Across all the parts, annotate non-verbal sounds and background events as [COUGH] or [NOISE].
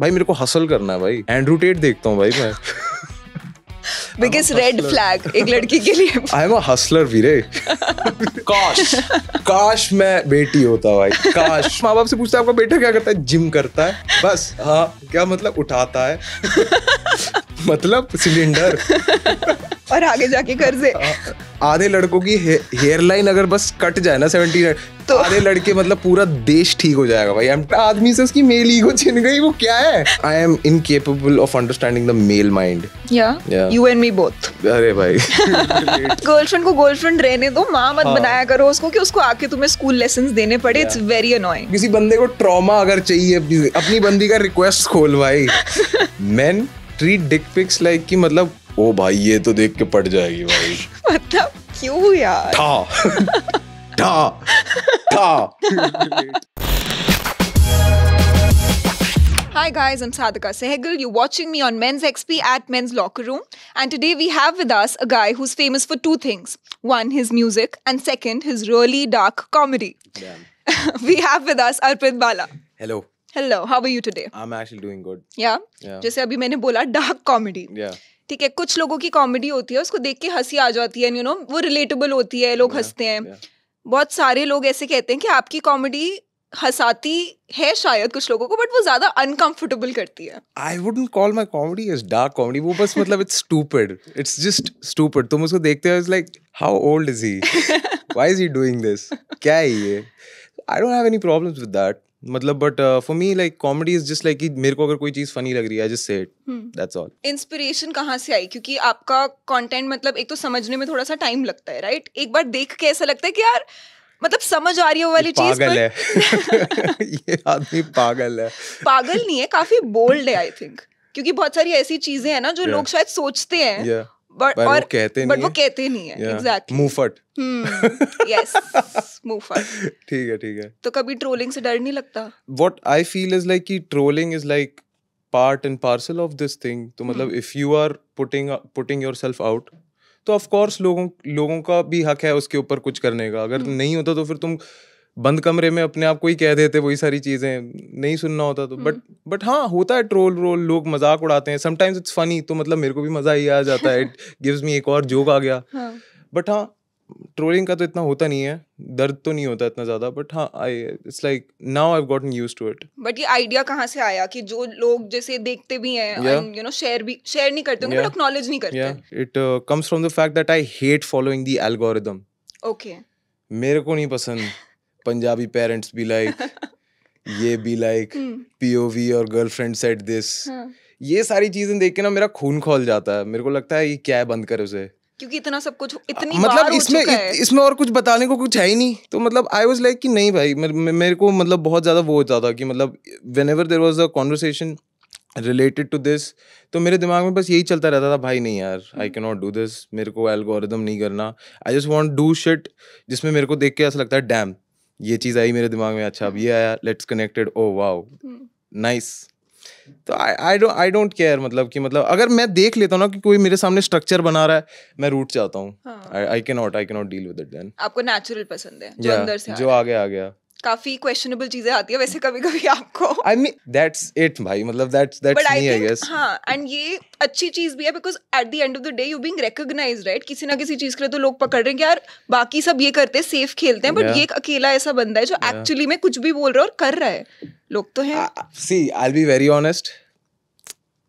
भाई मेरे को हसल करना है भाई एंड्रू टेट देखता हूँ भाई मैं बिगेस्ट रेड फ्लैग एक लड़की के लिए आई एम हसलर वीरे काश काश मैं बेटी होता भाई काश [LAUGHS] माँ बाप से पूछता है आपका बेटा क्या करता है जिम करता है बस हाँ क्या मतलब उठाता है [LAUGHS] मतलब सिलेंडर और आगे जाके कर्जे आधे लड़कों की हे, हेयर लाइन अगर बस कट जाए ना सेवेंटी तो आधे लड़के मतलब पूरा देश ठीक हो जाएगा भाई आदमी से उसकी मेल ईगो छिन गई वो क्या है I am incapable of understanding the male mind you and me both अरे भाई गर्लफ्रेंड [LAUGHS] को गर्लफ्रेंड रहने दो माँ मत हाँ. बनाया करो उसको कि उसको आके तुम्हें स्कूल लेसन देने पड़े इट्स वेरी अनोइंग किसी बंदे को ट्रॉमा अगर चाहिए अपनी बंदी का रिक्वेस्ट खोल भाई man treat dick pics like कि मतलब ओ भाई ये तो देख के पट जाएगी भाई मतलब क्यों यार था था था Hi guys, I'm Sadhika Sehgal. You're watching me on Men's XP at Men's Locker Room. And today we have with us a guy who's famous for two things. One, his music, and second, his really dark comedy. Damn. we have with us Arpit Bala. Hello. Hello, how are you today? I'm actually doing good. Yeah? yeah. Just like I said, dark comedy. Yeah. ठीक है कुछ लोगों की comedy होती है उसको देख के हंसी आ जाती है यू नो वो रिलेटेबल होती है लोग हंसते हैं बहुत सारे लोग ऐसे कहते हैं कि आपकी कॉमेडी हंसाती है शायद कुछ लोगों को बट वो ज्यादा अनकंफर्टेबल करती है I wouldn't call my comedy is dark comedy वो बस मतलब it's stupid it's just stupid तुम उसको देखते हो like how old is he why is he doing this क्या है ये I don't have any problems with that मतलब but for me like comedy is just like मेरे को अगर कोई चीज फनी लग रही है just say it that's all inspiration कहाँ से आई क्योंकि आपका कंटेंट मतलब एक तो समझने में थोड़ा सा टाइम लगता है राइट एक बार देख के ऐसा लगता है कि यार मतलब समझ आ रही हो वाली चीज पागल है [LAUGHS] ये आदमी पागल है [LAUGHS] पागल नहीं है काफी बोल्ड है आई थिंक क्योंकि बहुत सारी ऐसी चीजें हैं ना जो yeah. लोग शायद सोचते हैं yeah. बट और कहते नहीं वो कहते नहीं है एग्जैक्टली यस ठीक है ठीक है तो कभी ट्रोलिंग से डर नहीं लगता what I feel is like कि trolling is like part and parcel of this thing तो मतलब if you are putting putting yourself out तो ऑफ कोर्स लोगों लोगों का भी हक है उसके ऊपर कुछ करने का अगर hmm. नहीं होता तो फिर तुम बंद कमरे में अपने आप को ही कह देते वही सारी चीज़ें नहीं सुनना होता तो बट बट हम्म। हाँ होता है ट्रोल रोल लोग मजाक उड़ाते हैं समटाइम्स इट्स फनी तो मतलब मेरे को भी मज़ा ही आ जाता है इट गिव्स मी एक और जोक आ गया बट हाँ ट्रोलिंग हाँ, का तो इतना होता नहीं है दर्द तो नहीं होता इतना ज्यादा बट हाँ I it's like now I gotten used to it but ये आइडिया कहाँ से आया कि जो लोग जैसे देखते भी हैं यू नो शेयर भी शेयर नहीं करते yeah. एक्नॉलेज नहीं करते it comes from the fact that I hate following the algorithm okay मेरे को नहीं पसंद पंजाबी पेरेंट्स be लाइक ये [LAUGHS] be लाइक पीओवी और गर्लफ्रेंड सेट दिस ये सारी चीजें देख के ना मेरा खून खोल जाता है मेरे को लगता है ये क्या बंद कर उसे क्योंकि इतना सब कुछ इतनी मतलब इसमें इसमें और कुछ बताने को कुछ है ही नहीं तो मतलब आई वॉज लाइक कि नहीं भाई मेरे, मेरे को मतलब बहुत ज़्यादा वो होता था कि मतलब whenever there was a conversation related to this तो मेरे दिमाग में बस यही चलता रहता था भाई नहीं यार I can not do this मेरे को एल्गोरिदम नहीं करना I just want do shit जिसमें मेरे को देख के ऐसा लगता है डैम ये चीज़ आई मेरे दिमाग में अच्छा अब ये आया let's connected oh wow nice तो I don't I don't care मतलब कि मतलब अगर मैं देख लेता हूँ ना कि कोई मेरे सामने स्ट्रक्चर बना रहा है मैं रूट चाहता हूँ I can not I can not deal with it then आपको नेचुरल पसंद है जो yeah, अंदर से जो आ गया आ गया काफी क्वेश्चनेबल चीजें आती है वैसे कभी कभी आपको आई मीन दैट्स इट भाई मतलब that's that's me I guess हां एंड ये अच्छी चीज भी है because at the end of the day you being recognised right किसी ना किसी चीज के लिए तो लोग पकड़ रहे हैं कि यार बाकी सब ये करते हैं सेफ खेलते हैं बट yeah. ये एक अकेला ऐसा बंदा है जो एक्चुअली yeah. में कुछ भी बोल रहा है और कर रहा है लोग तो हैं see I will be very honest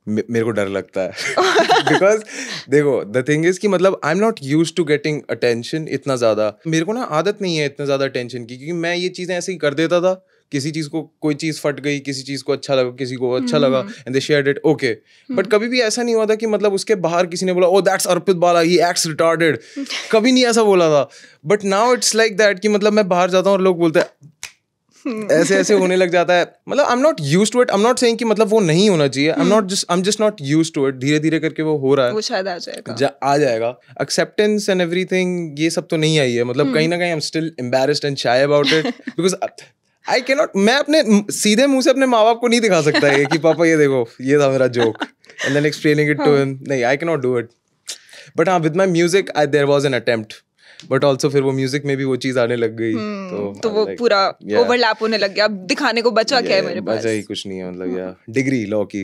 मे- मेरे को डर लगता है बिकॉज [LAUGHS] [LAUGHS] देखो द थिंग इज कि मतलब I am not use to getting attention इतना ज़्यादा मेरे को ना आदत नहीं है इतना ज़्यादा अटेंशन की क्योंकि मैं ये चीज़ें ऐसे ही कर देता था किसी चीज़ को कोई चीज़ फट गई किसी चीज़ को अच्छा लगा किसी को अच्छा लगा and they share it okay but कभी भी ऐसा नहीं हुआ था कि मतलब उसके बाहर किसी ने बोला oh that's Arpit Bala he acts retarded कभी नहीं ऐसा बोला था but now it's like that कि मतलब मैं बाहर जाता हूँ और लोग बोलते हैं ऐसे ऐसे होने लग जाता है मतलब I am not use to it I am not saying कि मतलब वो नहीं होना चाहिए I am not just I am just not use to it धीरे धीरे करके वो हो रहा है वो शायद आ जाएगा जा, आ जाएगा एक्सेप्टेंस एंड एवरीथिंग ये सब तो नहीं आई है मतलब हम्म। कहीं ना कहीं I am still embarrassed and shy about it because I can not मैं अपने सीधे मुंह से अपने माँ बाप को नहीं दिखा सकता है कि पापा ये देखो ये था मेरा joke and then explaining it to him नहीं I can not do it but हाँ with my music I there was an attempt but also फिर वो म्यूजिक में भी वो चीज आने लग गई हम्म, तो, तो, वो पूरा ओवरलैप होने लग गया अब दिखाने को बचा क्या है मेरे पास बचा ही कुछ नहीं है मतलब यार डिग्री लॉ की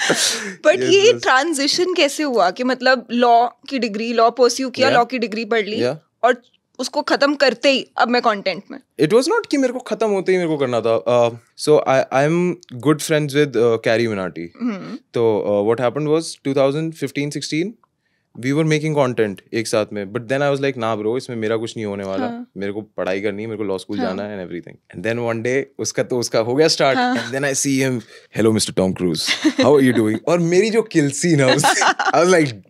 बट yes, ये ट्रांजिशन कैसे हुआ कि मतलब लॉ की डिग्री लॉ पोस्यू किया लॉ की डिग्री पढ़ ली और उसको खत्म करते ही अब मैं कंटेंट में इट वाज नॉट कि मेरे को खत्म होते ही मेरे को करना था so I I am good friends with Carry Minati तो what happened was 2015 16 we were making content एक साथ में but then I was like ना ब्रो इसमें मेरा कुछ नहीं होने वाला हाँ. मेरे को पढ़ाई करनी है मेरे को लॉ स्कूल हाँ. जाना है and everything and then one day उसका तो उसका हो गया start and then I see him hello mister Tom Cruise how are you doing और मेरी जो किल सीन है आई वाज लाइक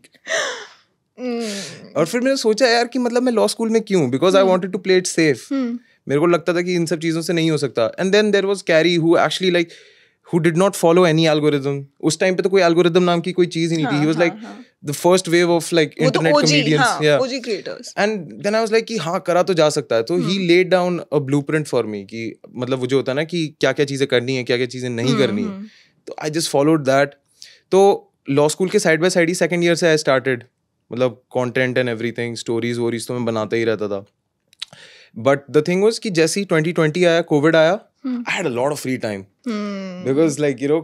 और फिर मैंने सोचा यार कि मतलब मैं लॉ स्कूल में क्यों because I wanted to play it safe मेरे को लगता था कि इन सब चीज़ों से नहीं हो सकता and then there was Carry who actually like who did not follow any algorithm उस टाइम पे तो कोई एल्गोरिदम नाम की कोई चीज ही नहीं थी he was like the first wave of like internet comedians या OG creators and then I was like कि हां करा तो जा सकता है तो he laid down a blueprint for me कि मतलब वो जो होता है ना कि क्या-क्या चीजें करनी है क्या-क्या चीजें नहीं हम्म, करनी है हम्म। तो आई जस्ट फॉलोड दैट तो लॉ स्कूल के साइड बाय साइड ही सेकंड ईयर से आई स्टार्टेड मतलब कंटेंट एंड एवरीथिंग स्टोरीज वोरीज तो मैं बनाता ही रहता था बट द थिंग वाज कि जैसे ही 2020 आया कोविड आया I had a lot of free time because like you know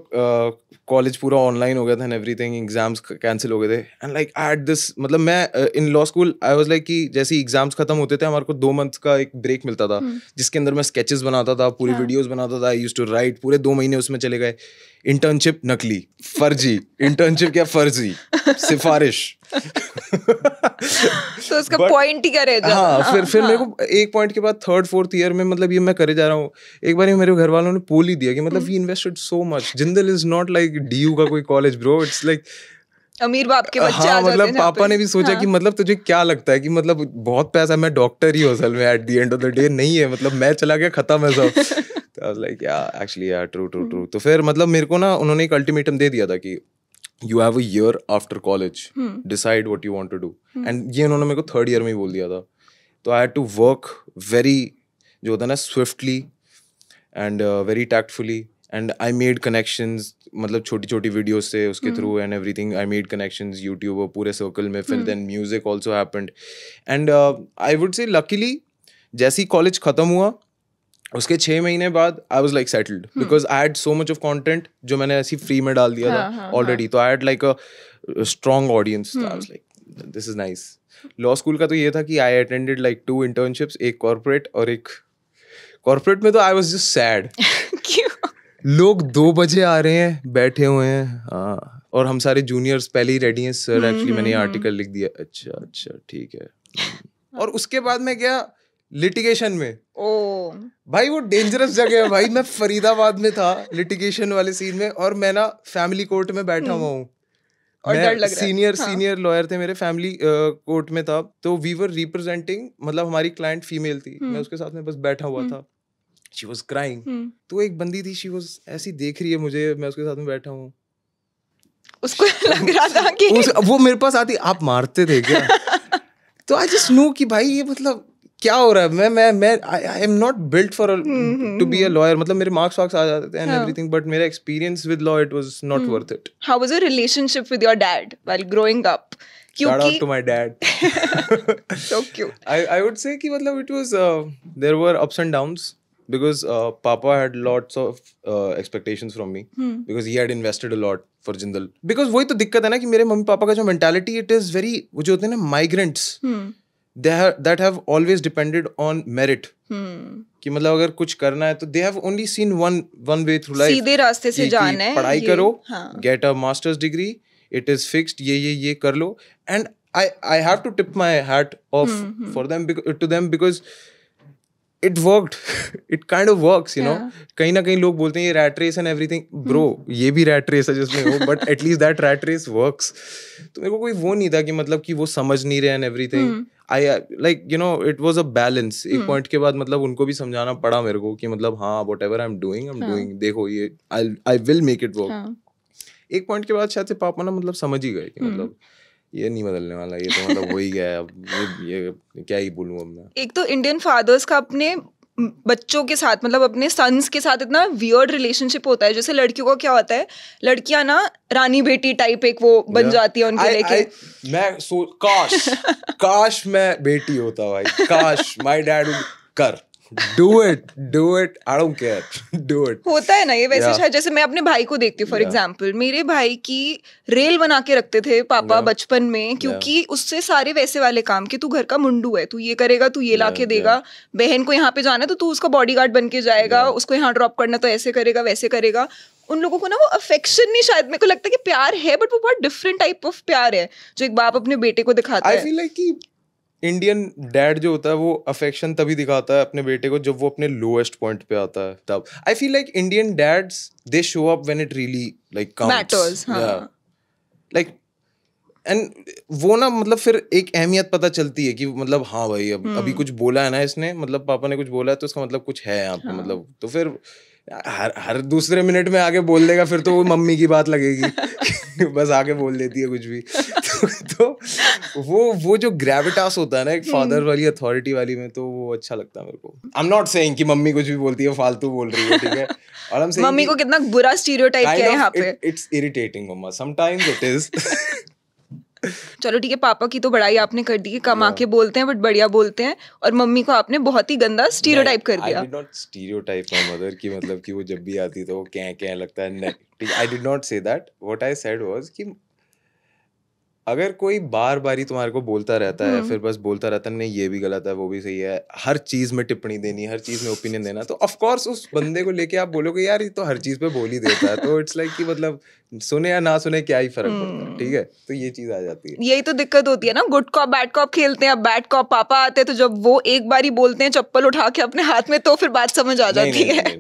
college पूरा ऑनलाइन हो गया था and everything exams cancel हो गए थे and like I had this मतलब मैं in law school I was like कि जैसे एग्जाम्स खत्म होते थे हमारे को दो मंथ का एक ब्रेक मिलता था hmm. जिसके अंदर मैं स्केचेस बनाता था पूरी वीडियोज yeah. बनाता था यूज टू राइट पूरे दो महीने उसमें चले गए इंटर्नशिप नकली फर्जी इंटर्नशिप क्या फर्जी सिफारिश तो उसका पॉइंट ही करे हाँ, हाँ फिर फिर हाँ. मेरे को एक पॉइंट के बाद थर्ड फोर्थ ईयर में मतलब ये मैं करे जा रहा हूँ एक बार मेरे घर वालों ने पोल ही दिया कि मतलब we invested so much Jindal is not like D का कोई कॉलेज ब्रो इट्स लाइक अमीर बाप के बच्चे हाँ, मतलब पापा ने भी सोचा हाँ. कि मतलब तुझे क्या लगता है कि मतलब बहुत पैसा मैं डॉक्टर ही हूँ असल में at the end of the day नहीं है मतलब मैं चला गया खत्म है सब [LAUGHS] तो लाइक या एक्चुअली या ट्रू ट्रू ट्रू तो फिर मतलब मेरे को ना उन्होंने एक अल्टीमेटम दे दिया था कि you have a year after college decide what you want to do and ये उन्होंने मेरे को थर्ड ईयर में ही बोल दिया था तो I had to work very जो होता है ना swiftly and very tactfully and I made connection मतलब छोटी छोटी वीडियोज से उसके through and everything I made connection YouTube पूरे सर्कल में फिर then music also happened and I would say luckily जैसे ही कॉलेज ख़त्म हुआ उसके छः महीने बाद I was like settled because I had so much of content जो मैंने ऐसी फ्री में डाल दिया हाँ, था ऑलरेडी हाँ, हाँ. तो I had like a strong audience like this is nice law school का तो ये था कि I attended like two internships एक कॉर्पोरेट और एक कॉर्पोरेट में तो आई वॉज जस्ट सैड लोग दो बजे आ रहे हैं बैठे हुए हैं और हम सारे जूनियर्स पहले ही रेडी हैं सर एक्चुअली hmm, hmm, मैंने आर्टिकल hmm. लिख दिया अच्छा अच्छा ठीक है [LAUGHS] और उसके बाद मैं क्या लिटिगेशन में ओ भाई वो डेंजरस जगह है भाई मैं फरीदाबाद में था लिटिगेशन वाले सीन में और मैं ना फैमिली कोर्ट में बैठा हुआ हूँ हम्म। और डर लग सीनियर हाँ. सीनियर लॉयर थे मेरे फैमिली कोर्ट uh, में था तो वी वर रिप्रेजेंटिंग मतलब हमारी क्लाइंट फीमेल थी हम्म। मैं उसके साथ में बस बैठा हुआ हम्म। था शी वॉज क्राइंग तो एक बंदी थी शी वॉज ऐसी देख रही है मुझे मैं उसके साथ में बैठा हूँ उसको [LAUGHS] लग रहा था कि उस, वो मेरे पास आती आप मारते थे क्या [LAUGHS] तो आई जस्ट नो कि भाई ये मतलब क्या हो रहा है मैं मैं मैं I am not built for to be a lawyer मतलब मेरे मार्क्स वार्क्स आ जाते हैं एवरीथिंग बट हाँ। मेरा experience with law it was not worth it how was your relationship with your dad while growing up क्योंकि shout to my dad so cute I I would say कि मतलब it was there were ups and downs because पापा had lots of expectation from me because he had invested a lot for Jindal because वही तो दिक्कत है ना कि मेरे मम्मी पापा का जो मेंटेलिटी इट इज वेरी वो जो होते हैं ना migrants that have always depended on merit कि मतलब अगर कुछ करना है तो they have only seen one one way through life सीधे रास्ते से जाना है पढ़ाई करो get a master's degree it is fixed ये ये ये कर लो and I I have to tip my hat off for them to them because it worked it kind of work you know कहीं ना कहीं लोग बोलते हैं ये rat race and everything bro ये भी रैट रेस है जिसमें हो but at least that rat race works तो मेरे को कोई वो नहीं था कि मतलब कि वो समझ नहीं रहे and everything I like you know it was a balance एक पॉइंट hmm. के बाद मतलब उनको भी समझाना पड़ा मेरे को कि मतलब हाँ whatever I am doing I am doing देखो ये I will make it work एक पॉइंट के बाद शायद से पापा ना मतलब समझ ही गए कि hmm. मतलब ये नहीं बदलने वाला ये तो मतलब वही गया अब ये, ये क्या ही बोलूँ अब मैं एक तो इंडियन फादर्स का अपने बच्चों के साथ मतलब अपने सन्स के साथ इतना वियर्ड रिलेशनशिप होता है जैसे लड़कियों का क्या होता है लड़कियां ना रानी बेटी टाइप एक वो बन yeah. जाती है उनके लेके मैं सो काश [LAUGHS] काश मैं बेटी होता भाई काश माय डैड कर do it do it I don't care do it होता है ना ये वैसे yeah. शायद जैसे मैं अपने भाई को देखती हूँ फॉर एग्जाम्पल मेरे भाई की रेल बना के रखते थे पापा yeah. बचपन में क्योंकि yeah. उससे सारे वैसे वाले काम के तू घर का मुंडू है तू ये करेगा तू ये ला के देगा yeah. बहन को यहाँ पे जाना है तो तू उसका बॉडी गार्ड बन के जाएगा yeah. उसको यहाँ ड्रॉप करना तो ऐसे करेगा वैसे करेगा उन लोगों को ना वो अफेक्शन नहीं शायद मेरे को लगता है कि प्यार है बट वो बहुत डिफरेंट टाइप ऑफ प्यार है जो एक बाप अपने बेटे को दिखाता है I feel like Indian dad जो होता है वो अफेक्शन तभी दिखाता है अपने बेटे को जब वो अपने लोएस्ट पॉइंट पे आता है तब I feel like Indian dads they show up when it really like matters like and वो ना मतलब फिर एक अहमियत पता चलती है कि मतलब हाँ भाई अब hmm. अभी हम्म। कुछ बोला है ना इसने मतलब पापा ने कुछ बोला है तो उसका मतलब कुछ है यहाँ पे हाँ। मतलब तो फिर हर हर दूसरे मिनट में आगे बोल देगा फिर तो वो मम्मी की बात लगेगी [LAUGHS] बस आगे बोल देती है कुछ भी [LAUGHS] तो, तो वो वो जो ग्रेविटास होता है ना एक फादर हम्म। वाली अथॉरिटी वाली में तो वो अच्छा लगता है मेरे को आई एम नॉट सेइंग कि मम्मी कुछ भी बोलती है फालतू बोल रही है ठीक है और हम मम्मी को कितना बुरा स्टीरियोटाइप किया यहाँ पे इट्स इरिटेटिंग मम्मा समटाइम्स इट इज चलो ठीक है पापा की तो बड़ाई आपने कर दी कि कमा हाँ। के बोलते हैं बट बढ़िया बोलते हैं और मम्मी को आपने बहुत ही गंदा स्टीरियोटाइप कर दिया स्टीरियोटाइप माय मदर की मतलब कि वो जब भी आती तो वो कैं लगता है I did not say that what I said was कि अगर कोई बार बारी तुम्हारे को बोलता रहता है हम्म। फिर बस बोलता रहता है नहीं ये भी गलत है वो भी सही है हर चीज में टिप्पणी देनी हर चीज में ओपिनियन देना तो ऑफ कोर्स उस बंदे को लेके आप बोलोगे यार ये तो हर चीज पे बोल ही देता है तो इट्स लाइक like कि मतलब सुने या ना सुने क्या ही फर्क पड़ता है ठीक है तो ये चीज आ जाती है यही तो दिक्कत होती है ना गुड कॉप बैड कॉप खेलते हैं बैड कॉप पापा आते हैं तो जब वो एक बार ही बोलते हैं चप्पल उठा के अपने हाथ में तो फिर बात समझ आ जाती है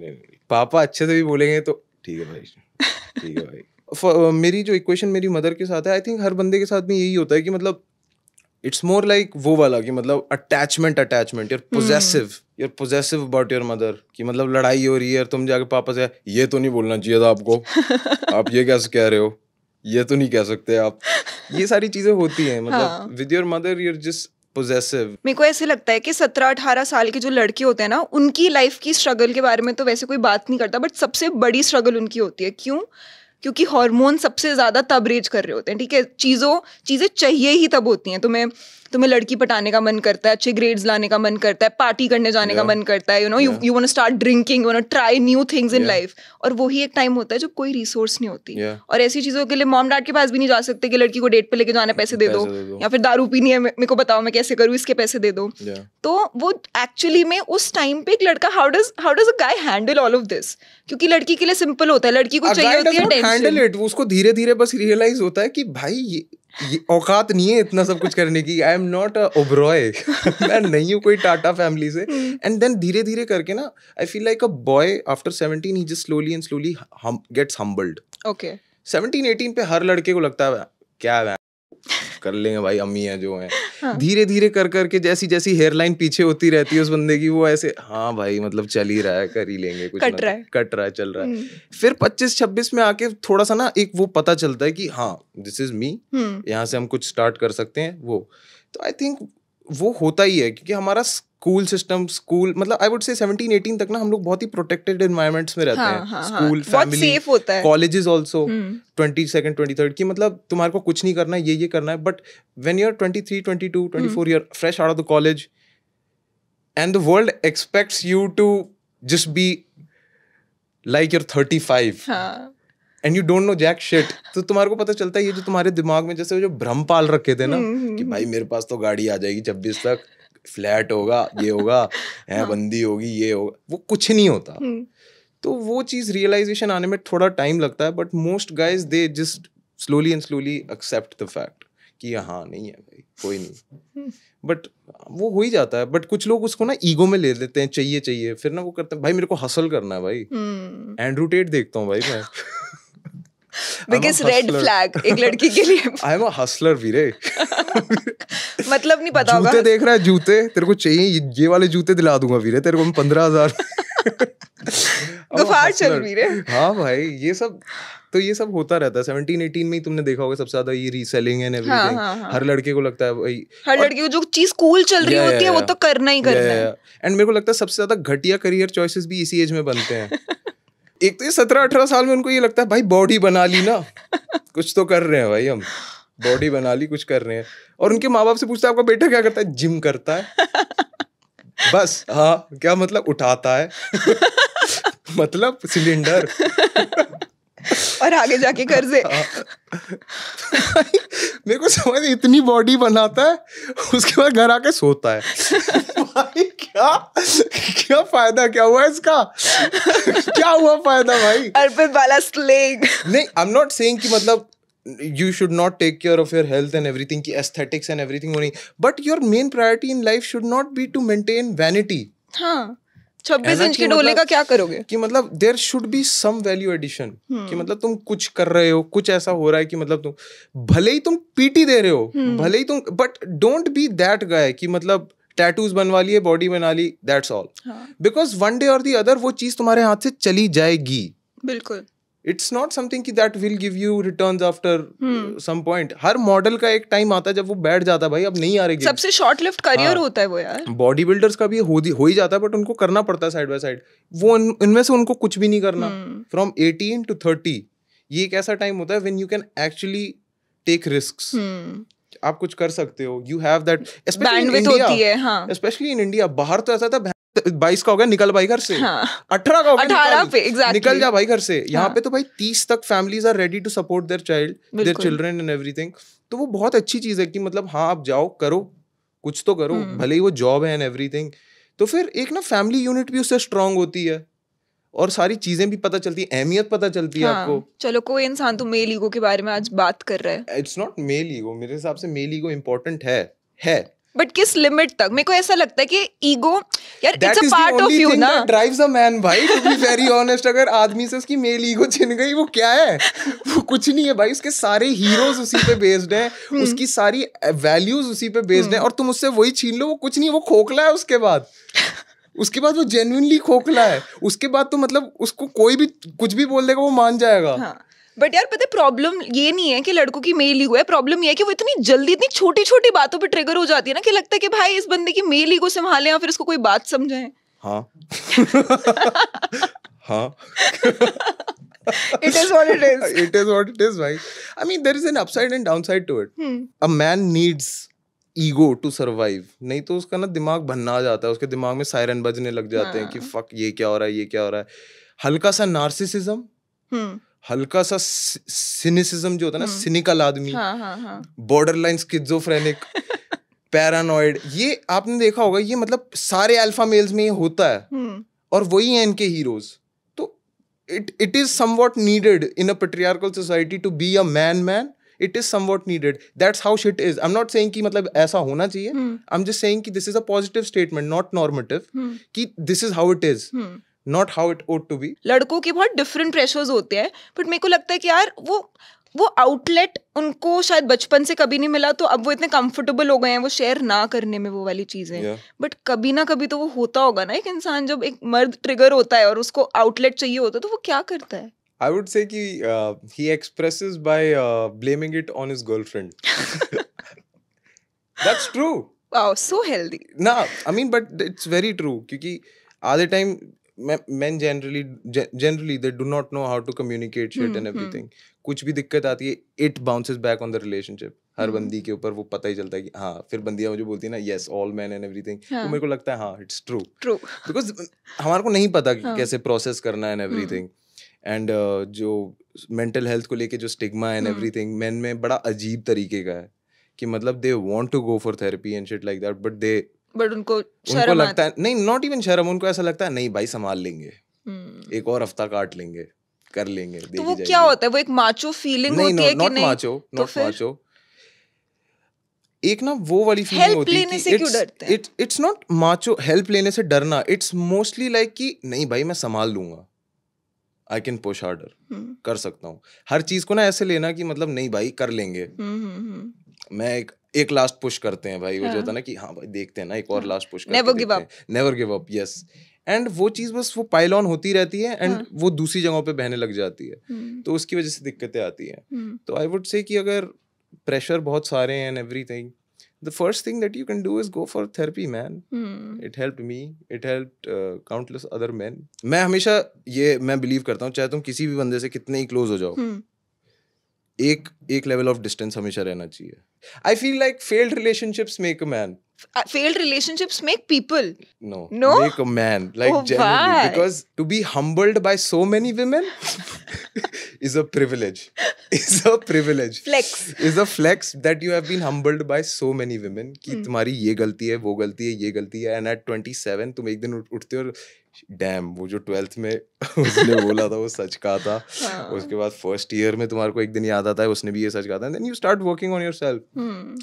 पापा अच्छे से भी बोलेंगे तो ठीक है भाई ठीक है भाई Uh, मेरी जो इक्वेशन मेरी मदर के साथ है आई थिंक हर बंदे के साथ में यही होता है कि मतलब इट्स मोर लाइक वो वाला कि मतलब attachment attachment your possessive your possessive about your mother कि मतलब लड़ाई हो रही है और तुम जाके पापा से ये तो नहीं बोलना चाहिए था आपको [LAUGHS] आप ये कैसे कह रहे हो ये तो नहीं कह सकते आप [LAUGHS] ये सारी चीजें होती हैं मतलब with your mother your just मेरे को ऐसे लगता है कि सत्रह अठारह साल के जो लड़के होते हैं ना उनकी लाइफ की स्ट्रगल के बारे में तो वैसे कोई बात नहीं करता बट सबसे बड़ी स्ट्रगल उनकी होती है क्यों क्योंकि हार्मोन सबसे ज़्यादा तब रेज कर रहे होते हैं ठीक है चीज़ों चीज़ें चाहिए ही तब होती हैं तुम्हें तो तुम्हें लड़की पटाने का मन करता है अच्छे ग्रेड्स लाने का मन करता है पार्टी करने जाने का मन करता है you know you you want start drinking you want try new things in life और वही एक टाइम होता है जब कोई रिसोर्स नहीं होती और ऐसी चीज़ों के लिए मॉम डैड के पास भी नहीं जा सकते कि लड़की को डेट पे लेके जाने पैसे दे दो या फिर दारू पीनी है मेरे को बताओ मैं कैसे करूँ इसके पैसे दे दो तो वो एक्चुअली में उस टाइम पे एक लड़का how does how does a guy handle all of this क्योंकि लड़की के लिए सिंपल होता है लड़की को चाहिए होती है उसको धीरे धीरे बस रियलाइज होता है कि भाई ये औकात नहीं है इतना सब कुछ करने की I am not a Oberoi मैं नहीं हूँ कोई टाटा फैमिली से एंड hmm. देन धीरे धीरे करके ना I feel like a boy after seventeen ही just slowly and slowly gets humbled okay seventeen eighteen पे हर लड़के को लगता है क्या है कर लेंगे भाई अम्मी है जो है हाँ। धीरे धीरे कर करके जैसी जैसी हेयरलाइन पीछे होती रहती है उस बंदे की वो ऐसे हाँ भाई मतलब चल ही रहा है कर ही लेंगे कुछ कट रहा है कट रहा है चल रहा है हम्म। फिर पच्चीस छब्बीस में आके थोड़ा सा ना एक वो पता चलता है कि हाँ दिस इज मी यहाँ से हम कुछ स्टार्ट कर सकते हैं वो तो आई थिंक वो होता ही है क्योंकि हमारा स्कूल सिस्टम स्कूल मतलब आई वुड से 17 18 तक ना हम लोग बहुत ही प्रोटेक्टेड एनवायरनमेंट्स में रहते हाँ, हैं school family colleges also 22nd 23rd की मतलब तुम्हारे को कुछ नहीं करना है ये ये करना है but when you are 23 22 24 you are fresh out of the college and the world expects you to just be like your 35 हां and you don't know jack shit तो तुम्हारे को पता चलता है ये जो तुम्हारे दिमाग में जैसे वो जो भ्रम पाल रखे थे ना हम्म, कि हम्म, भाई हम्म। मेरे पास तो गाड़ी आ जाएगी छब्बीस तक फ्लैट होगा ये होगा है हाँ। बंदी होगी ये होगा वो कुछ नहीं होता तो वो चीज़ रियलाइजेशन आने में थोड़ा टाइम लगता है but most guys they just slowly and slowly accept the fact कि हाँ नहीं है भाई कोई नहीं बट वो हो ही जाता है बट कुछ लोग उसको ना ईगो में ले लेते हैं चाहिए चाहिए फिर ना वो करते हैं भाई मेरे को हसल करना है भाई एंड्रू टेट देखता हूँ भाई मैं बिगेस्ट रेड फ्लैग एक लड़की के लिए आई एम हसलर वीरे मतलब नहीं पता होगा जूते देख रहा है जूते तेरे को चाहिए ये ये वाले जूते दिला दूंगा वीरे तेरे को मैं पंद्रह हजार [LAUGHS] गुफार चल वीरे हाँ भाई ये सब तो ये सब होता रहता है 17 18 में ही तुमने देखा होगा सबसे ज्यादा ये रीसेलिंग एंड एवरीथिंग हाँ, हाँ, हर लड़के को लगता है भाई हर लड़के को जो चीज कूल चल रही होती है वो तो करना ही करना है एंड मेरे को लगता है सबसे ज्यादा घटिया करियर चॉइसेस भी इसी एज में बनते हैं [LAUGHS] एक तो ये सत्रह अठारह साल में उनको ये लगता है भाई बॉडी बना ली ना [LAUGHS] कुछ तो कर रहे हैं भाई हम बॉडी बना ली कुछ कर रहे हैं और उनके माँ बाप से पूछता है आपका बेटा क्या करता है जिम करता है [LAUGHS] बस हाँ क्या मतलब उठाता है [LAUGHS] मतलब सिलेंडर और आगे जाके कर्जे मेरे को समझ इतनी बॉडी बनाता है उसके बाद घर आके सोता है भाई क्या क्या फायदा क्या हुआ इसका क्या हुआ फायदा भाई अर्पित वाला स्लेग नहीं आई एम नॉट सेइंग कि मतलब you should not take care of your health and everything ki aesthetics and everything only but your main priority in life should not be to maintain vanity हाँ छब्बीस inch के डोले मतलब का क्या करोगे कि मतलब there should be some value addition कि हम्म। मतलब तुम कुछ कर रहे हो कुछ ऐसा हो रहा है कि मतलब तुम भले ही तुम पीटी दे रहे हो हम्म। भले ही तुम but don't be that guy कि मतलब टैटूज बनवा लिए बॉडी बना ली that's all because one day और दी अदर वो चीज तुम्हारे हाथ से चली जाएगी बिल्कुल इट्स नॉट समथिंग की that will give you return after some point हर मॉडल का एक टाइम आता है जब वो बैठ जाता है भाई अब नहीं आ रही सबसे शॉर्ट लिफ्ट करियर होता है वो यार बॉडी बिल्डर्स का भी हो, हो ही जाता है बट उनको करना पड़ता है साइड बाय साइड वो इनमें से उनको कुछ भी नहीं करना फ्रॉम एटीन टू थर्टी ये एक ऐसा टाइम होता है when you can actually take risk आप कुछ कर सकते हो you have that specially in India specially in India बाहर तो ऐसा था बाईस का हो गया निकल भाई घर से हाँ। अठारह हाँ. का हो गया निकल, पे exactly. निकल जा भाई घर से यहाँ हाँ. पे तो भाई तीस तक families are ready to support their child their children and everything तो वो बहुत अच्छी चीज है कि मतलब हाँ आप जाओ करो कुछ तो करो हम्म। भले ही वो जॉब है एंड एवरीथिंग तो फिर एक ना फैमिली यूनिट भी उससे स्ट्रांग होती है और सारी चीजें भी पता चलती है अहमियत पता चलती हाँ, है आपको चलो कोई इंसान तो मेल ईगो के बारे में आज बात कर रहा है इट्स नॉट मेल ईगो मेरे हिसाब से मेल ईगो इम्पोर्टेंट है है बट किस लिमिट तक मेरे को ऐसा लगता है कि ईगो यार it's a part of you ना ड्राइव्स अ मैन भाई टू बी वेरी ऑनेस्ट अगर आदमी से उसकी मेल ईगो छिन गई वो क्या है वो कुछ नहीं है भाई उसके सारे हीरोज उसी पे बेस्ड हैं [LAUGHS] हम्म। उसकी सारी वैल्यूज उसी पे बेस्ड हैं हम्म। और तुम उससे वही छीन लो वो कुछ नहीं वो खोखला है उसके बाद उसके बाद वो जेन्युइनली खोखला है उसके बाद तो मतलब उसको कोई भी कुछ भी बोल देगा वो मान जाएगा हां बट यार पता प्रॉब्लम ये नहीं है कि लड़कों की मेल ईगो है प्रॉब्लम ये है कि वो इतनी जल्दी इतनी छोटी छोटी बातों पे ट्रिगर हो जाती है ना कि लगता है कि भाई इस बंदे की मेल ईगो संभाले या फिर इसको कोई बात समझाए हाँ [LAUGHS] हाँ it is what it is. [LAUGHS] it is what it is, right? I mean, there is an upside and downside to it. Hmm. A man needs ego to survive नहीं तो उसका ना दिमाग भन्ना आ जाता है उसके दिमाग में सायरन बजने लग जाते हैं कि फक हाँ। ये क्या हो रहा है ये क्या हो रहा है हल्का सा नार्सिसिज्म हम्म hmm. हल्का सा सिनिसिज्म जो होता है ना हम्म। सिनिकल आदमी बॉर्डर लाइन स्किजोफ्रेनिक पैरानॉइड ये आपने देखा होगा ये मतलब सारे अल्फा मेल्स में ये होता है हम्म। और वही है इनके हीरोज तो it it is somewhat needed in a patriarchal society to be a man man it is somewhat needed that's how shit is I am not say मतलब ऐसा होना चाहिए I am just say this is a positive statement not normative कि this is how it is not how it ought to be लड़कों के बहुत different pressures होते हैं बट मेरे को लगता है कि यार वो वो आउटलेट उनको शायद बचपन से कभी नहीं मिला तो अब वो इतने कंफर्टेबल हो गए हैं वो शेयर ना करने में वो वाली चीजें yeah. बट कभी ना कभी तो वो होता होगा ना एक इंसान जब एक मर्द ट्रिगर होता है और उसको आउटलेट चाहिए होता है तो वो क्या करता है आई वुड से कि he expresses by blaming it on his girlfriend that's true wow so healthy ना I mean but it's very true क्योंकि आधे time men generally generally they do not know how to communicate shit and hmm, hmm. everything कुछ भी दिक्कत आती है it bounces back on the relationship हर hmm. बंदी के ऊपर वो पता ही चलता है कि हाँ फिर बंदियाँ मुझे बोलती है ना yes all man and everything तो हाँ। मेरे को लगता है हाँ इट्स ट्रू ट्रू बिकॉज हमारे को नहीं पता कि हाँ। कैसे प्रोसेस करना है एंड एवरीथिंग एंड जो मेंटल हेल्थ को लेके जो स्टिग्मा एंड एवरीथिंग मैन में बड़ा अजीब तरीके का है कि मतलब they want to go for therapy and shit like that but they but उनको उनको लगता है नहीं नॉट इवन शर्म उनको ऐसा लगता है नहीं भाई संभाल लेंगे हम्म। एक और हफ्ता काट लेंगे कर लेंगे तो वो क्या होता है वो एक माचो फीलिंग होती है कि नहीं माचो नॉट माचो एक ना वो वाली फीलिंग होती लेने से क्यों डरते हैं इट्स नॉट माचो हेल्प लेने से डरना इट्स मोस्टली लाइक कि नहीं भाई मैं संभाल लूंगा आई कैन पुश हार्डर कर सकता हूँ हर चीज को ना ऐसे लेना कि मतलब नहीं भाई कर लेंगे हम्म, हम्म, मैं एक एक लास्ट पुश करते हैं भाई हाँ. वो जो हाँ। होता ना कि हाँ भाई देखते हैं ना एक और last push never give up never give up yes and वो चीज़ बस वो पाइल ऑन होती रहती है एंड हाँ. वो दूसरी जगहों पे बहने लग जाती है तो उसकी वजह से दिक्कतें आती हैं तो आई वुड से कि अगर प्रेशर बहुत सारे हैं and every the first thing that you can do is go for therapy man hmm. it helped me it helped uh, countless other मैं हमेशा ये मैं बिलीव करता हूँ चाहे तुम किसी भी बंदे से कितने ही क्लोज हो जाओ hmm. एक एक लेवल ऑफ डिस्टेंस हमेशा रहना चाहिए I feel like failed relationships make a man failed relationships make people no no make a man like generally because to be humbled by so many women is a privilege is a privilege flex is a flex that you have been humbled by so many women कि hmm. तुम्हारी ये गलती है वो गलती है ये गलती है एंड एट 27 तुम एक दिन उठते हो डैम वो जो ट्वेल्थ में [LAUGHS] उसने बोला था वो सच कहा था हाँ। उसके बाद फर्स्ट ईयर में तुम्हारे को एक दिन याद आता है उसने भी ये सच कहा था then you start working on yourself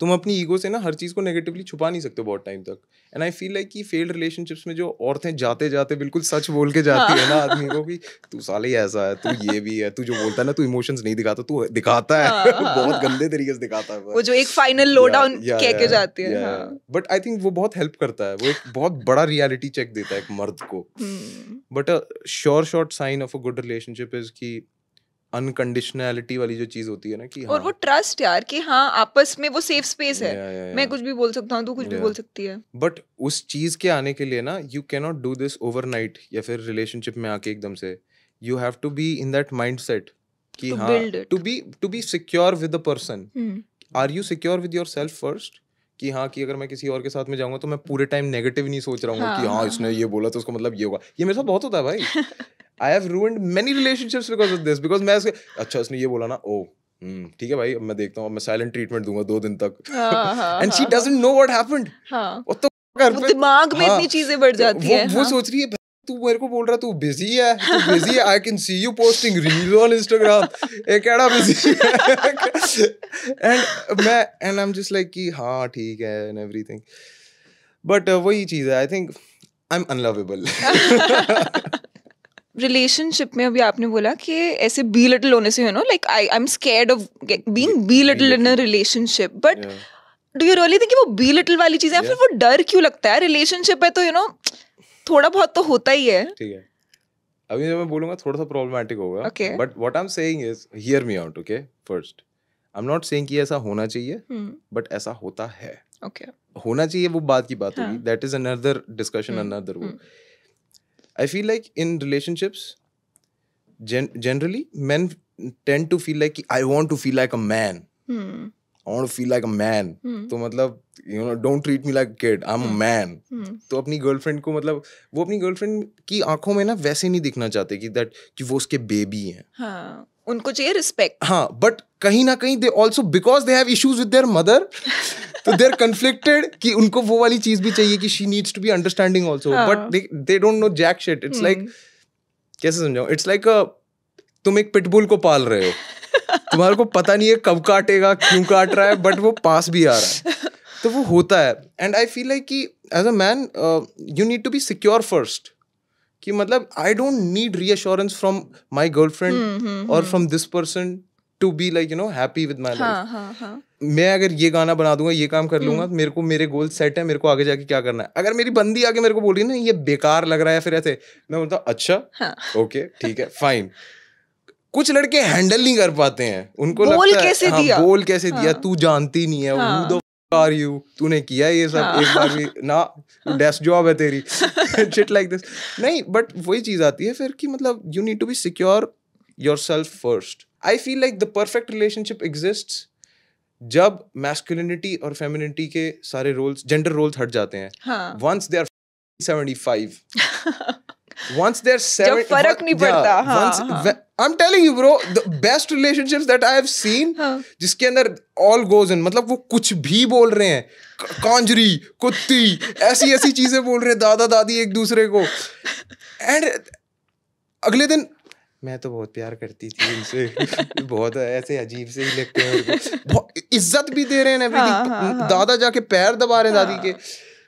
तुम अपनी ईगो से ना हर चीज़ को नेगेटिवली छुपा नहीं सकते बहुत टाइम तक एंड आई फील लाइक कि फेल्ड रिलेशनशिप्स में जो औरतें जाते जाते बिल्कुल सच बोल के जाती है ना हाँ। आदमी को कि तू साले ऐसा है तू ये भी है तू जो बोलता है ना तू इमोशंस नहीं दिखाता तू दिखाता है हाँ। [LAUGHS] बहुत गंदे तरीके से दिखाता है वो जो एक फाइनल लो डाउन कह के जाती है बट आई थिंक वो बहुत हेल्प करता है वो एक बहुत बड़ा रियलिटी चेक देता है एक मर्द को but sure short sign of a good relationship is की अनकंडीशनैलिटी वाली जो चीज होती है ना कि और हाँ। वो ट्रस्ट यार कि हाँ आपस में वो सेफ स्पेस है या, या, या, मैं कुछ भी बोल सकता हूँ तू कुछ भी बोल सकती है बट उस चीज के आने के लिए ना you can not do this overnight या फिर रिलेशनशिप में आके एकदम से you have to be in that mindset कि हाँ to be to be secure with the person are you secure with yourself first कि हाँ कि अगर मैं किसी और के साथ में जाऊंगा तो मैं पूरे टाइम नेगेटिव नहीं सोच रहा हूँ हाँ, कि हाँ, हाँ, हाँ इसने हाँ। ये बोला तो उसका मतलब ये होगा ये मेरे साथ बहुत होता है भाई I have ruined many relationships because of this because मैं अच्छा उसने ये बोला ना ओ हम्म, ठीक है भाई अब मैं देखता हूँ मैं साइलेंट ट्रीटमेंट दूंगा दो दिन तक and she doesn't know what happened तो दिमाग में इतनी चीजें बढ़ जाती है वो सोच रही है तू मेरे को बोल रहा तू बिजी है तू बिजी है I can see you posting reel on Instagram ये केड़ा बिजी एंड मैं and I am just like कि हाँ ठीक है एंड एवरीथिंग बट वही चीज़ है I think I am unlovable relationship में अभी आपने बोला कि ऐसे बी लिटिल होने से you know like I I am scared of being belittle in a relationship but do you really think वो बी लिटिल वाली चीज है yeah. फिर वो डर क्यों लगता है रिलेशनशिप है तो यू you नो know, थोड़ा बहुत तो होता ही है ठीक है अभी जब मैं बोलूंगा थोड़ा सा प्रॉब्लमेटिक होगा but what I am saying is hear me out okay first I am not saying कि ऐसा होना चाहिए बट हम्म। ऐसा होता है ओके okay. होना चाहिए वो बात की बात होगी that is another discussion another वो I feel like in relationships generally man tend to feel like I want to feel like a man I feel like a man तो मतलब you know don't treat me like kid I am a man तो अपनी girlfriend को मतलब वो अपनी girlfriend की आंखों में ना वैसे नहीं दिखना चाहते कि दैट कि वो उसके बेबी हैं हाँ उनको चाहिए रिस्पेक्ट हाँ बट कहीं ना कहीं they also because they have issues with their mother तो देर कंफ्लिक्टेड [LAUGHS] कि उनको वो वाली चीज भी चाहिए कि she needs to be understanding also but they don't know jack shit it's like कैसे समझाऊं इट्स लाइक तुम एक पिटबुल को पाल रहे हो तुम्हारे को पता नहीं है कब काटेगा क्यों काट रहा है बट वो पास भी आ रहा है तो वो होता है एंड आई फील लाइक कि as a man you need to be secure first कि मतलब I don't need reassurance from my girlfriend और from this person to be like you know happy with my life मैं अगर ये गाना बना दूंगा ये काम कर लूंगा हम्म। मेरे को मेरे गोल सेट है मेरे को आगे जाके क्या करना है अगर मेरी बंदी आगे मेरे को बोल रही है ना ये बेकार लग रहा है फिर ऐसे मैं बोलता अच्छा ओके हाँ। ठीक है फाइन कुछ लड़के हैंडल नहीं कर पाते हैं उनको बोल लगता कैसे है, दिया हाँ, बोल कैसे हाँ, दिया हाँ। तू जानती नहीं है हाँ, वो आर यू तूने किया ये सब हाँ. एक बार भी ना डेस्क जॉब है तेरी शिट लाइक दिस नहीं बट वही चीज आती है फिर कि मतलब you need to be secure yourself first I feel like the perfect relationship exist जब मैस्कुलिनिटी और फेमिनिटी के सारे रोल्स जेंडर रोल्स हट जाते हैं once they are seventy five once they're seven जब फर्क नहीं पड़ता हाँ, I am telling you bro the best relationships that I have seen जिसके अंदर all goes in मतलब वो कुछ भी बोल रहे हैं कांजरी कुत्ती ऐसी ऐसी चीजें बोल रहे हैं दादा दादी एक दूसरे को and अगले दिन मैं तो बहुत प्यार करती थी उनसे बहुत ऐसे अजीब से ही लगते हैं इज्जत भी दे रहे हैं हाँ, हाँ, हाँ. दादा जाके पैर दबा रहे हैं हाँ. दादी के हाँ।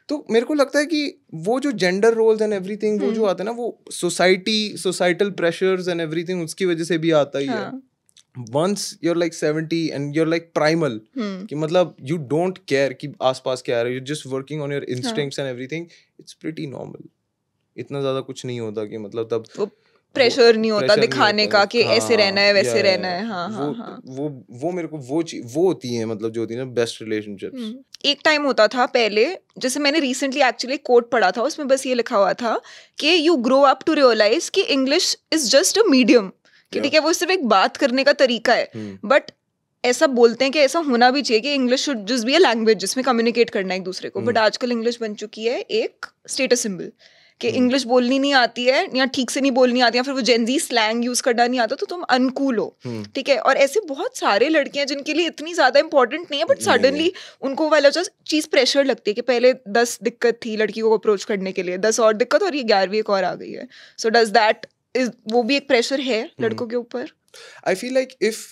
तो मेरे को लगता है कि वो जो जेंडर रोल्स एंड एवरीथिंग वो जो हम्म। आता है ना वो society societal pressures and everything उसकी वजह से भी आता ही हाँ. है once you're like seventy and you're like primal कि मतलब यू डोंट केयर कि आसपास क्या आ रहा है you just working on your instincts and everything it's pretty normal इतना ज्यादा कुछ नहीं होता कि मतलब तब प्रेशर नहीं होता दिखाने का कि ऐसे हाँ, रहना है वैसे रहना है हाँ, हाँ वो, हाँ वो वो मेरे को वो वो होती है मतलब जो होती है ना बेस्ट हम्म, रिलेशनशिप एक टाइम होता था पहले जैसे मैंने रिसेंटली एक्चुअली कोर्ट पढ़ा था उसमें बस ये लिखा हुआ था कि you grow up to realise कि English is just a medium कि ठीक है वो सिर्फ एक बात करने का तरीका है बट हम्म। ऐसा बोलते हैं कि ऐसा होना भी चाहिए कि English should just be a language जिसमें कम्युनिकेट करना है एक दूसरे को बट हम्म। आजकल इंग्लिश बन चुकी है एक स्टेटस सिंबल कि इंग्लिश hmm. बोलनी नहीं आती है या ठीक से नहीं बोलनी आती है फिर वो जेंजी स्लैंग यूज करना नहीं आता तो तुम अनकूल हो hmm. ठीक है और ऐसे बहुत सारे लड़के हैं जिनके लिए इतनी ज्यादा इंपॉर्टेंट नहीं है बट सडनली उनको वाला चीज प्रेशर लगती है कि पहले दस दिक्कत थी लड़की को अप्रोच करने के लिए दस और दिक्कत और ये ग्यारहवीं एक और आ गई है सो डज दैट इज वो भी एक प्रेशर है hmm. लड़कों के ऊपर I feel like if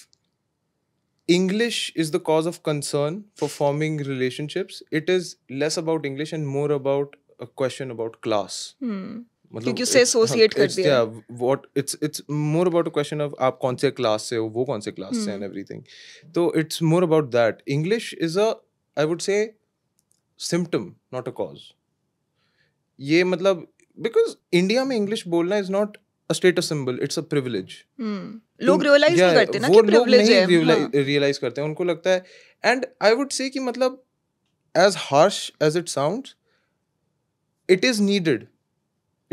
English is the cause of concern for forming relationships. It is less about English and more about question about class मतलब उसे एसोसिएट हाँ, कर दिया what it's it's more about a question of आप कौन से class से हो वो कौन से क्लास से एंड एवरीथिंग hmm. तो it's more about that English is a I would say symptom not a cause ये मतलब बिकॉज इंडिया में इंग्लिश बोलना is not a status symbol it's a privilege लोग तो रियलाइज नहीं करते ना कि प्रिविलेज है रियलाइज हाँ। करते हैं उनको लगता है एंड आई वुड से कि मतलब as harsh as it sounds it is needed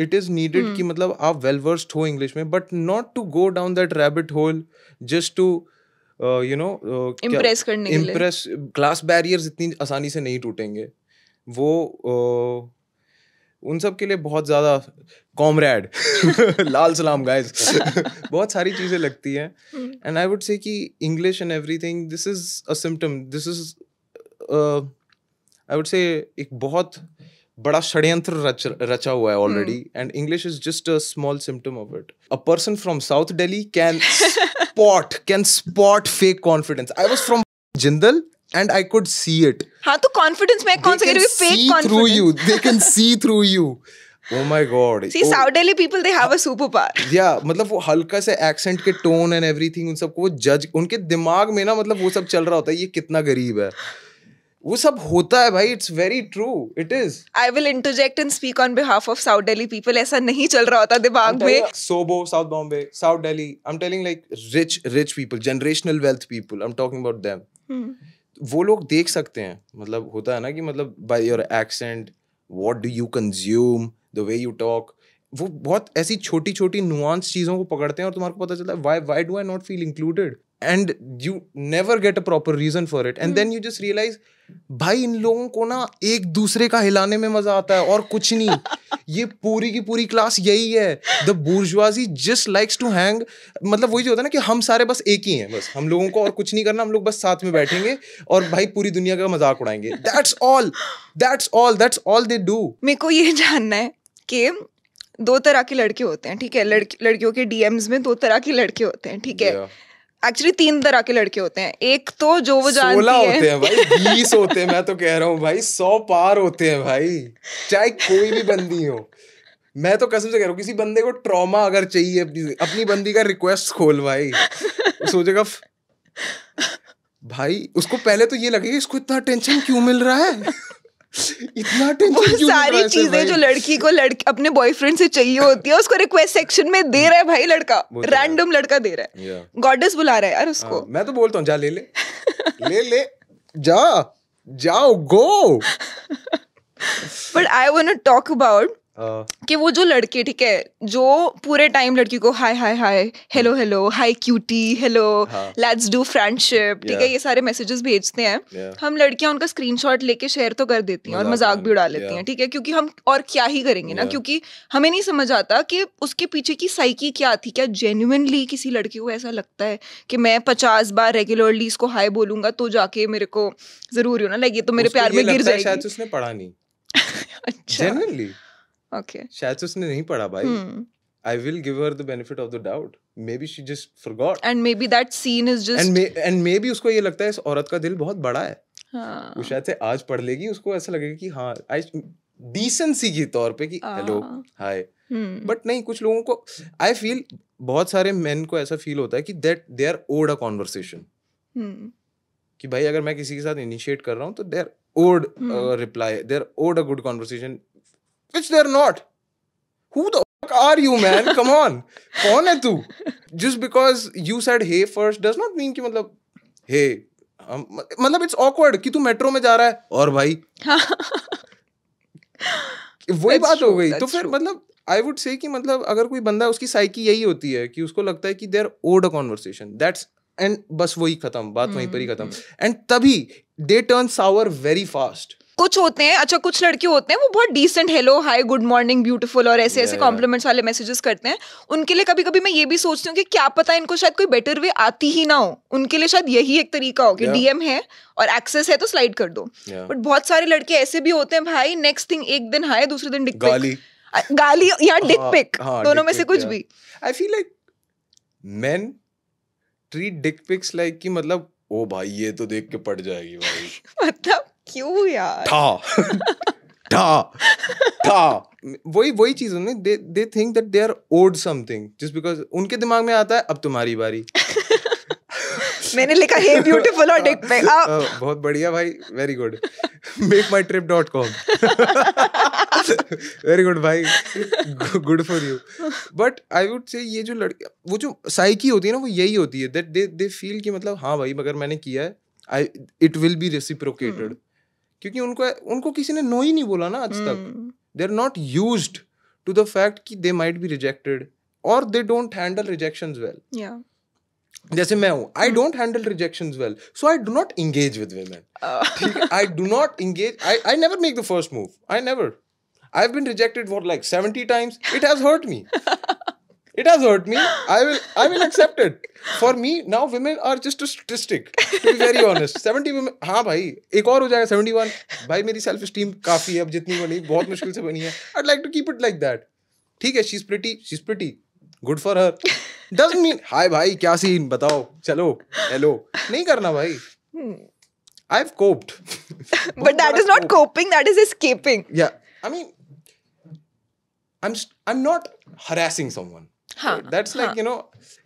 it is needed कि मतलब आप वेल वर्स्ड हो इंग्लिश में but not to go down that rabbit hole just to you know impress करने impress class barriers इतनी आसानी से नहीं टूटेंगे वो uh, उन सब के लिए बहुत ज़्यादा कॉमरेड [LAUGHS] लाल सलाम गाइस [LAUGHS] बहुत सारी चीज़ें लगती हैं एंड आई वुड से कि English and everything this is a symptom this is I would say एक बहुत uh, बड़ा षड्यंत्र रच, रचा हुआ है already and English is just a small symptom of it a person from south Delhi can spot can spot fake confidence I was from Jindal and I could see it हाँ तो कॉन्फिडेंस में कौन सा fake through you they can see through you Oh my God! [LAUGHS] See, oh, South Delhi people they have a superpower. Yeah, मतलब वो हल्का से accent के tone and everything उन सबको वो judge उनके दिमाग में ना मतलब वो सब चल रहा होता है ये कितना गरीब है. वो सब होता है भाई it's very true it is I will interject and speak on behalf of south Delhi people ऐसा नहीं चल रहा होता दिमाग में SoBo south Bombay south Delhi I am telling like rich rich people generational wealth people I am talking about them वो लोग देख सकते हैं मतलब होता है ना कि मतलब by your accent what do you consume the way you talk वो बहुत ऐसी छोटी छोटी नुआंस चीज़ों को पकड़ते हैं और तुम्हारे को पता चलता है why why do I not feel included and you never get a proper reason for it and then you just realise भाई इन लोगों को ना एक दूसरे का हिलाने में मजा आता है और कुछ नहीं [LAUGHS] ये पूरी की पूरी क्लास यही है the bourgeoisie just likes to hang मतलब वही जो होता है ना कि हम सारे बस एक ही हैं बस हम लोगों को और कुछ नहीं करना हम लोग बस साथ में बैठेंगे और भाई पूरी दुनिया का मजाक उड़ाएंगे that's all that's all that's all they do मेरे को ये जानना है कि दो तरह के लड़के होते हैं ठीक है लड़की लड़कियों के डीएम्स में दो तरह के लड़के होते हैं ठीक है yeah. एक्चुअली तीन तरह के लड़के होते हैं एक तो जो वो जानती सोलह है। होते हैं भाई [LAUGHS] बीस होते हैं मैं तो कह रहा हूँ भाई सौ पार होते हैं भाई चाहे कोई भी बंदी हो मैं तो कसम से कह रहा हूँ किसी बंदे को ट्रॉमा अगर चाहिए अपनी अपनी बंदी का रिक्वेस्ट खोल भाई सोचेगा भाई उसको पहले तो ये लगेगा इसको इतना टेंशन क्यों मिल रहा है इतना वो सारी चीजें जो लड़की को लड़के अपने बॉयफ्रेंड से चाहिए होती है उसको रिक्वेस्ट सेक्शन में दे रहा है भाई लड़का रैंडम तो लड़का दे रहा है गॉडेस बुला रहा है यार उसको आ, हाँ, मैं तो बोलता हूँ जा ले ले ले ले जा जाओ go but I want to talk about कि वो जो लड़के ठीक है जो पूरे टाइम लड़की को hi hi hi hello hello hi cutie hello let's do friendship ठीक है ये सारे मैसेजेस भेजते हैं yeah. हम लड़कियां उनका स्क्रीनशॉट लेके शेयर तो कर देती हैं और मजाक भी उड़ा लेती yeah. हैं ठीक है क्योंकि हम और क्या ही करेंगे yeah. ना क्योंकि हमें नहीं समझ आता कि उसके पीछे की साइकी क्या थी क्या जेन्यूनली किसी लड़की को ऐसा लगता है कि मैं पचास बार रेगुलरली इसको हाय बोलूंगा तो जाके मेरे को जरूरी हो ना लाइक ये तो मेरे प्यार में गिर जाएगी शायद उसने पढ़ा नहीं [LAUGHS] अच्छा ओके शायद उसने नहीं पढ़ा भाई hmm. I will give her the benefit of the doubt. Maybe she just forgot. And maybe that scene is just. And, and maybe उसको ये लगता है इस औरत का दिल बहुत बड़ा है. हां वो शायद से आज पढ़ लेगी उसको ऐसा लगेगा कि हां आई डिसेंसी के तौर पे कि हेलो हाय बट नहीं कुछ लोगों को आई फील बहुत सारे मेन को ऐसा फील होता है कि that they are owed a conversation कि भाई अगर मैं किसी के साथ इनिशिएट कर रहा हूँ तो they're owed reply they're owed a good conversation which they're not. Who the fuck are you, man? Come on. कौन है तू? Just because you said hey first does not mean कि मतलब hey मतलब इट्स ऑकवर्ड कि तू metro में जा रहा है और भाई [LAUGHS] वही बात हो गई तो फिर मतलब आई वुड से कि मतलब अगर कोई बंदा उसकी साइकी यही होती है कि उसको लगता है कि they're owed a conversation that's and बस वही खत्म बात वहीं पर ही खत्म एंड हम्म, हम्म, तभी they turn over very fast कुछ होते हैं अच्छा कुछ लड़के होते हैं वो बहुत decent hello hi good morning beautiful और ऐसे yeah, ऐसे कॉम्प्लीमेंट्स वाले मैसेजेस करते हैं उनके लिए कभी कभी मैं ये भी सोचती हूँ कि क्या पता इनको शायद कोई बेटर वे आती ही ना हो उनके लिए शायद यही एक तरीका हो कि डीएम yeah. है और एक्सेस है तो स्लाइड कर दो बट yeah. बहुत सारे लड़के ऐसे भी होते हैं भाई नेक्स्ट थिंग एक दिन हाय दूसरे दिन डिक गाली गाली या डिक पिक हाँ, हाँ, दोनों में से कुछ भी I feel like men treat dick pics like कि मतलब ओ भाई ये तो देख के पड़ जाएगी भाई [LAUGHS] मतलब क्यों यार था [LAUGHS] था था वही वही चीज उन्हें they they think that they are owed something just because उनके दिमाग में आता है अब तुम्हारी बारी [LAUGHS] मैंने लिखा है ब्यूटीफुल और डिक पे [LAUGHS] हाँ। बहुत बढ़िया भाई very good make my trip dot com very good भाई good for you but I would say ये जो लड़के वो जो साइकी होती है ना वो यही होती है दैट दे दे फील कि मतलब हाँ भाई मगर मैंने किया है I it will be reciprocated क्योंकि उनको उनको किसी ने नो ही नहीं बोला ना आज तक they are not use to the fact कि दे माइट बी रिजेक्टेड और they don't handle rejection well जैसे मैं हूँ I don't handle rejection well so I do not engage with women I do not engage I I never make the first move I never I have been rejected for like seventy times it has hurt me it has hurt me i will i will accept it for me now women are just a statistic to be very honest 70 women ha bhai ek aur ho jayega 71 bhai meri self esteem kafi hai ab jitni bani bahut mushkil se bani hai i'd like to keep it like that theek hai she's pretty she's pretty good for her doesn't mean hi bhai kya scene batao chalo hello nahi karna bhai hmm. i've coped [LAUGHS] but that is not coping that is escaping yeah i mean i'm i'm not harassing someone that's like you know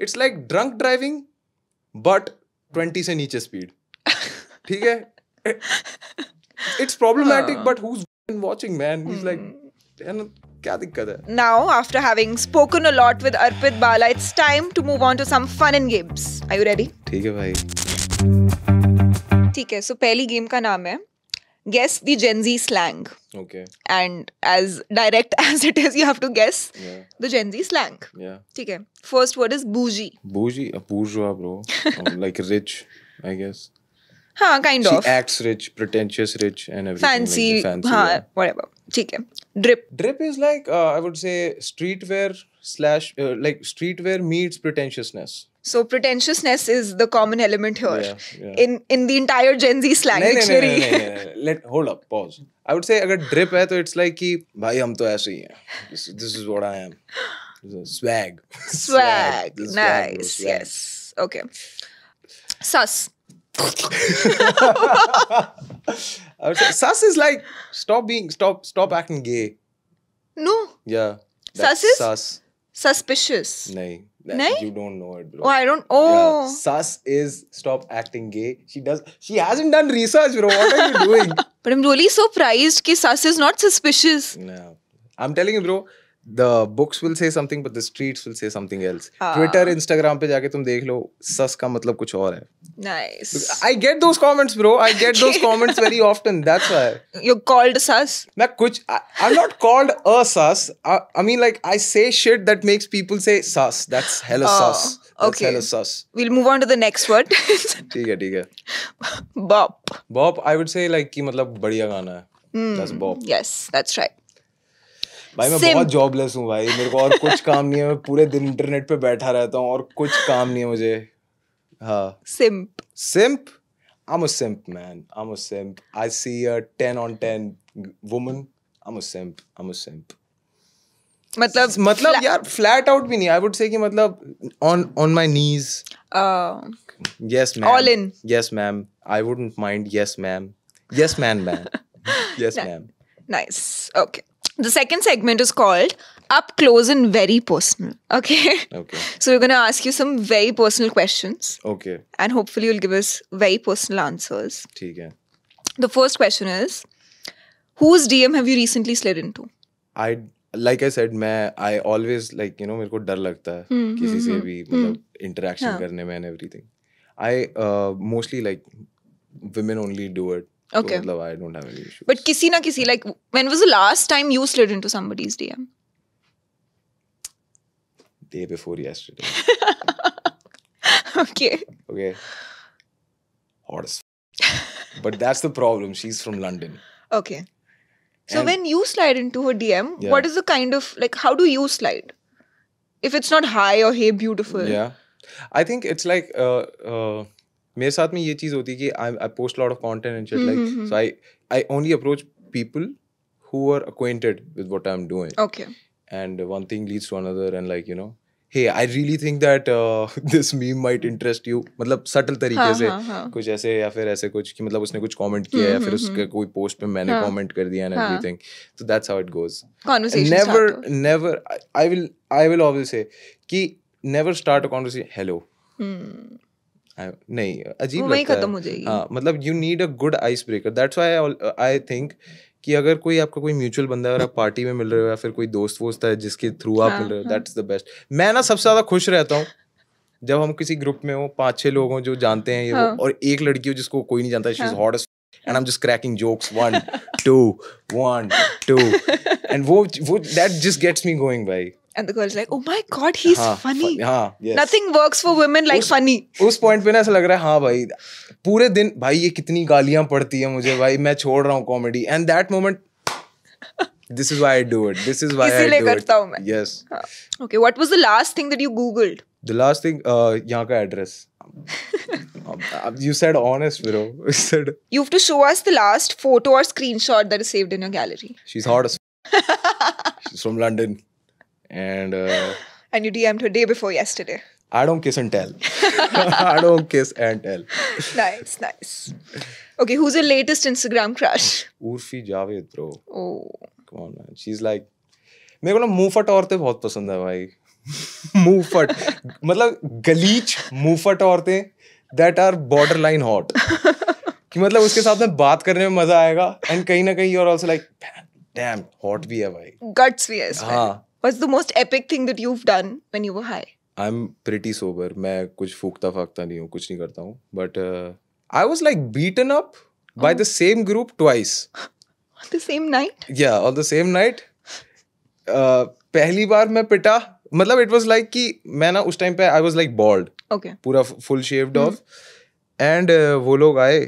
it's like drunk driving but twenty से नीचे speed ठीक है it's problematic but who watching man is like क्या दिक्कत है now after having spoken a lot with Arpit Bala it's time to move on to some fun and games are you ready ठीक है भाई ठीक है सो so पहली गेम का नाम है guess the Gen Z slang. Okay. And as direct [LAUGHS] as it is, you have to guess yeah. the Gen Z slang. Yeah. Okay. First word is bougie. Bougie, a bourgeois, bro. [LAUGHS] Um, like rich, I guess. Huh, kind she of. She acts rich, pretentious rich, and everything. Fancy, like fancy haan, yeah. whatever. Okay. Drip. Drip is like uh, I would say streetwear slash uh, like streetwear meets pretentiousness. So pretentiousness is the common element here yeah, yeah. in in the entire Gen Z slang नहीं, dictionary. Let hold up, pause. I would say अगर drip है it's like कि भाई हम तो This, this is what I am. Swag. [LAUGHS] Swag. swag. Nice. Swag, bro, swag. Yes. Okay. Sus. [LAUGHS] I would say sus is like stop being stop stop acting gay. No. Yeah. Sus is sus. Suspicious. नहीं. Nahin? You don't know it, bro. Oh, I don't. Oh. Yeah. Sus is stop acting gay. She does. She hasn't done research, bro. What are you doing? [LAUGHS] but I'm really surprised that Sus is not suspicious. No. I'm telling you, bro the books will say something but the streets will say something else ah. twitter instagram pe jaake tum dekh lo sus ka matlab kuch aur hai nice i get those comments bro i get those comments very often that's why [LAUGHS] you called sus I, am not called a sus I, mean like i say shit that makes people say sus that's hella uh, sus okay. hella sus we'll move on to the next word theek hai Bob. Bob. i would say like ki matlab badhiya gana hai that's Bob. yes that's right भाई मैं बहुत jobless हूँ भाई मेरे को और कुछ काम नहीं है मैं पूरे दिन इंटरनेट पे बैठा रहता हूँ और कुछ काम नहीं है मुझे हाँ सिंप सिंप I'm a simp, man. I'm a simp. I see a 10 मतलब मतलब यार फ्लैट आउट भी नहीं आई वुड से कि मतलब on on my knees yes ma'am all in yes ma'am I wouldn't mind yes ma'am yes man ma'am yes ma'am nice okay The second segment is called Up Close and Very Personal. Okay. Okay. [LAUGHS] So we're going to ask you some very personal questions. Okay. And hopefully you'll give us very personal answers. Okay. The first question is Whose DM have you recently slid into? I like I said मैं I always like you know मेरे को डर लगता है hmm, hmm किसी hmm, से भी hmm. मतलब interaction हाँ. करने में and everything. I uh, mostly like women only do it. Okay. So, मतलब, I don't have any issues. But kisi na kisi, like, when was the last time you slid into somebody's DM? Day before yesterday. [LAUGHS] okay. Okay. Hot as But that's the problem. She's from London. Okay. So and when you slide into her DM, yeah. what is the kind of like how do you slide? If it's not hi or hey beautiful. Yeah. I think it's like uh, uh मेरे साथ में ये चीज़ होती है कि I I post lot of content and shit like so I I only approach people who are acquainted with what I am doing okay and one thing leads to another and like you know hey I really think that this meme might interest you मतलब subtle हाँ, तरीके हाँ, से हाँ, हाँ. कुछ ऐसे या फिर ऐसे कुछ कि मतलब उसने कुछ कमेंट हम्म, किया या फिर हम्म, उसके हम्म। कोई पोस्ट पे मैंने कमेंट हाँ. कर दिया and everything so that's how it goes never never I will I will always say कि never start a conversation hello नहीं अजीब लगता खत्म हो जाएगी हाँ मतलब you need a good ice breaker that's why I think कि अगर कोई आपका कोई म्यूचुअल बंदा है और आप पार्टी में मिल रहे हो या फिर कोई दोस्त वोस्त है जिसके थ्रू आप मिल रहे हो दैट्स द बेस्ट मैं ना सबसे ज्यादा खुश रहता हूँ जब हम किसी ग्रुप में हो पांच छह लोग हो जो जानते हैं ये हाँ. और एक लड़की हो जिसको कोई नहीं जानता she is hot and I am just cracking jokes one two one two and वो वो that just gets me going भाई and the girl's like oh my god he's हाँ, funny हाँ, yes. nothing works for women like उस, funny उस point पे ना ऐसा लग रहा है हाँ भाई पूरे दिन भाई ये कितनी गालियां पड़ती है मुझे भाई मैं छोड़ रहा हूँ comedy and that moment this is why I do it this is why I do करता हूं मैं yes okay what was the last thing that you googled the last thing यहां का address you said honest, bro. You said you have to show us the last photo or screenshot that is saved in your gallery. She's hot as. She's from London. and uh, and you DM'd her day before yesterday. I don't kiss and tell. I don't kiss and tell. Nice, nice. Okay, who's your latest Instagram crush? Urfi Javed, bro. Oh. Come on, man. She's like, मेरे को ना मुंहफट औरतें बहुत पसंद है भाई मुफट मतलब गलीच मुफट औरतें that are borderline hot कि मतलब उसके साथ में बात करने में मजा आएगा एंड कहीं ना कहीं और are also like damn hot भी है भाई गट्स भी है हाँ What's the most epic thing that you've done when you were high? I'm pretty sober. मैं कुछ फूकता फाकता नहीं हूँ कुछ नहीं करता हूँ But uh, but I was like beaten up by the same group twice on the same night या on the same night पहली बार मैं पिटा मतलब it was like कि मैं ना उस time पे I was like bald. Okay. पूरा full shaved hmm. off. And uh, वो लोग आए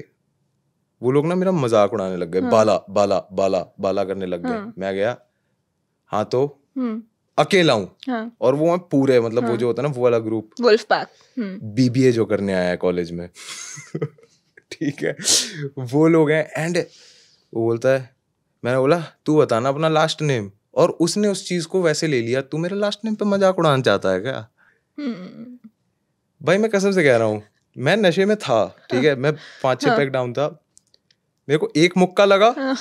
वो लोग ना मेरा मजाक उड़ाने लग गए hmm. बाला बाला बाला बाला करने लग गए hmm. मैं गया हाँ तो अकेला हूँ हाँ. और वो मैं पूरे मतलब हाँ. वो जो होता है ना वो वाला ग्रुप वुल्फ पैक बीबीए जो करने आया है कॉलेज में [LAUGHS] ठीक है वो लोग हैं एंड वो बोलता है मैंने बोला तू बताना अपना लास्ट नेम और उसने उस चीज को वैसे ले लिया तू मेरा लास्ट नेम पे मजाक उड़ाना चाहता है क्या हम्म। भाई मैं कसम से कह रहा हूँ मैं नशे में था ठीक हाँ। है मैं पाँच छः पैक डाउन था मेरे को एक मुक्का लगा हाँ।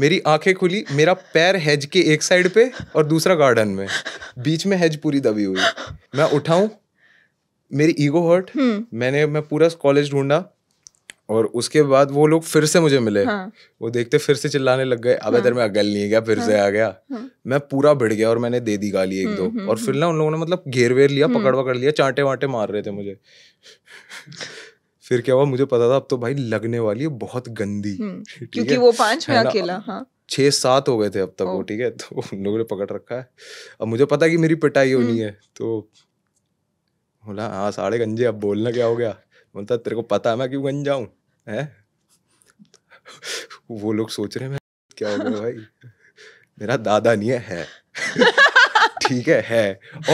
मेरी आंखें खुली मेरा पैर हेज के एक साइड पे और दूसरा गार्डन में बीच में हेज पूरी दबी हुई मैं उठाऊं मेरी ईगो हर्ट हम्म। मैंने मैं पूरा कॉलेज ढूंढा और उसके बाद वो लोग फिर से मुझे मिले हाँ। वो देखते फिर से चिल्लाने लग गए अब इधर हाँ। में अगल नहीं गया फिर हाँ। से आ गया हाँ। मैं पूरा भिड़ गया और मैंने दे दी गाली एक हम्म, दो हम्म, और फिर ना उन लोगों ने मतलब घेर वेर लिया पकड़ पकड़ लिया चांटे वांटे मार रहे थे मुझे फिर क्या हुआ मुझे पता था अब तो भाई लगने वाली है बहुत गंदी हम्म, क्योंकि वो पांच में अकेला हाँ। छह सात हो गए थे अब तक वो ठीक है तो उन लोगों ने पकड़ रखा है अब मुझे पता कि मेरी पिटाई होनी हम्म। है तो बोला हाँ साढ़े गंजे अब बोलना क्या हो गया बोलता तेरे को पता है मैं क्यों गंजा हूँ है वो लोग सोच रहे हैं मैं क्या हो गया भाई मेरा दादा नहीं है, है। [LAUGHS] ठीक है है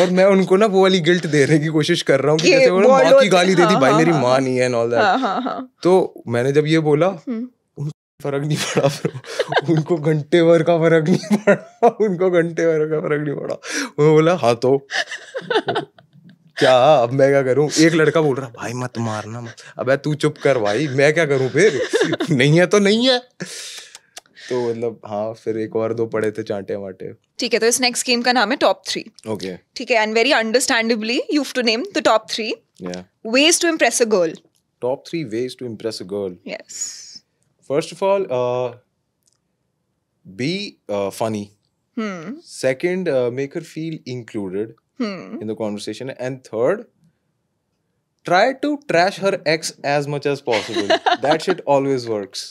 और मैं उनको ना वो वाली गिल्ट देने की कोशिश कर रहा हूँ कि जैसे उन्होंने माँ की गाली दे दी हाँ, भाई हाँ, मेरी हाँ, माँ नहीं है एंड ऑल दैट तो मैंने जब ये बोला हम्म। फर्क नहीं पड़ा फिर उनको घंटे भर का फर्क नहीं पड़ा उनको घंटे भर का फर्क नहीं पड़ा उन्होंने बोला हाँ तो क्या अब मैं क्या करूं एक लड़का बोल रहा भाई मत मारना मत अबे तू चुप कर भाई मैं क्या करूं फिर नहीं है तो नहीं है तो मतलब हाँ फिर एक और दो पड़े थे चांटे वाटे ठीक है तो इस नेक्स्ट गेम का नाम है टॉप थ्री ओके ठीक है and very understandably you have to name the top three ways to impress a girl top three ways to impress a girl yes first of all be funny second make her feel included in the conversation and third try to trash her ex as much as possible that shit always works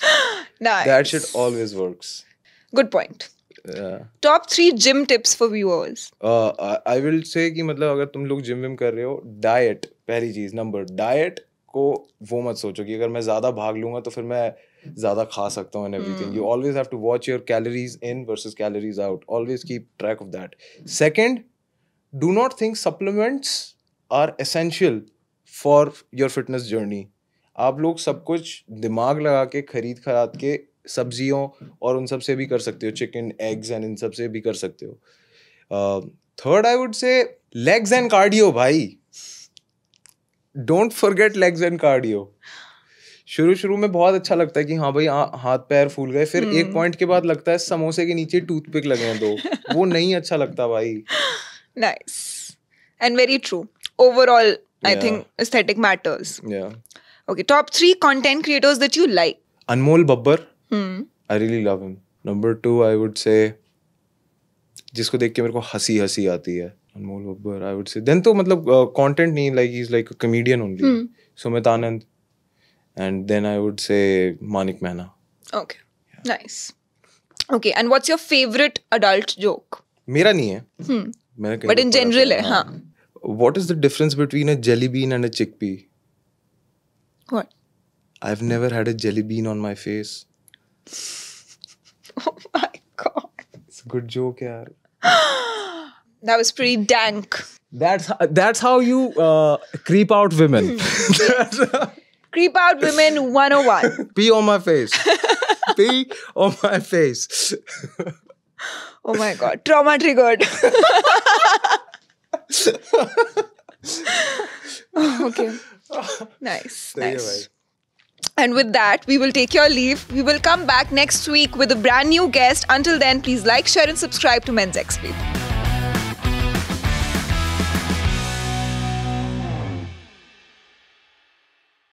Nice. That shit always works. Good point. Top three gym tips for viewers I will say कि मतलब अगर तुम लोग gym Vim कर रहे हो diet पहली चीज नंबर डाइट को वो मत सोचो कि अगर मैं ज़्यादा भाग लूँगा तो फिर मैं ज़्यादा खा सकता हूँ everything you always have to watch your calories in versus calories out always keep track of that second do not think supplements are essential for your fitness journey आप लोग सब कुछ दिमाग लगा के खरीद खराद के सब्जियों और उन सब से भी कर सकते हो चिकन एग्स एंड इन सब से भी कर सकते हो third I would say legs and cardio भाई don't forget legs and cardio शुरू शुरू में बहुत अच्छा लगता है कि हाँ भाई आ, हाँ, हाथ पैर फूल गए फिर hmm. एक पॉइंट हम्म। के बाद लगता है समोसे के नीचे टूथपिक लगे हैं दो वो नहीं अच्छा लगता भाई nice and very true overall I think aesthetic matters Okay, top three content creators that you like. Anmol Babbar. Hmm. I really love him. Number two, I would say जिसको देख के मेरे को हंसी हंसी आती है Anmol Babbar I would say then तो मतलब कंटेंट नहीं like is like a comedian only Sumit Anand and then I would say Manik Mehna okay nice okay and what's your favourite adult joke मेरा नहीं है hmm. मेरा बट इन जनरल है हां what is the difference between a jelly bean and a chickpea what? I've never had a jelly bean on my face. [LAUGHS] oh my god. It's a good joke, yaar. [GASPS] that was pretty dank. That's that's how you uh, creep out women. [LAUGHS] creep out women 101. [LAUGHS] Pee on my face. Pee on my face. oh my god. Trauma triggered. okay. [LAUGHS] nice. nice. And with that, we will take your leave. We will come back next week with a brand new guest. Until then, please like, share, and subscribe to Men's Expert.